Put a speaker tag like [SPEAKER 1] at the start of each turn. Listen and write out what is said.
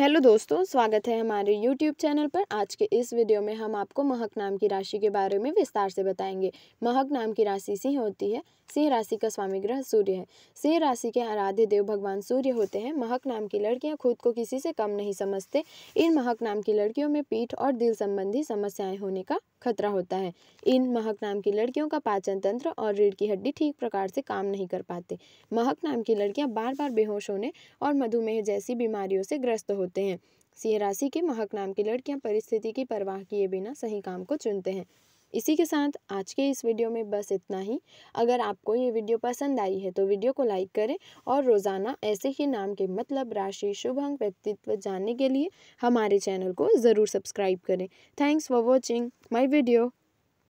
[SPEAKER 1] hello दोस्तों स्वागत है हमारे यूट्यूब चैनल पर आज के इस वीडियो में हम आपको महक नाम की राशि के बारे में विस्तार से बताएंगे महक नाम की राशि सिंह होती है सिंह राशि का स्वामी ग्रह सूर्य है सिंह राशि के आराध्य देव भगवान सूर्य होते हैं महक नाम की लड़कियां खुद को किसी से कम नहीं समझते इन महक नाम की लड़कियों में पीठ और दिल संबंधी समस्याएं होने का खतरा होता है इन महक नाम की लड़कियों का पाचन तंत्र और रीढ़ की हड्डी ठीक प्रकार से काम नहीं कर पाते महक नाम की लड़कियां बार बार बेहोश होने और मधुमेह जैसी बीमारियों से ग्रस्त हो होते हैं सिंह राशि के महक नाम की लड़कियां परिस्थिति की परवाह किए बिना सही काम को चुनते हैं इसी के साथ आज के इस वीडियो में बस इतना ही अगर आपको ये वीडियो पसंद आई है तो वीडियो को लाइक करें और रोज़ाना ऐसे ही नाम के मतलब राशि शुभ अंक व्यक्तित्व जानने के लिए हमारे चैनल को ज़रूर सब्सक्राइब करें thanks for watching my video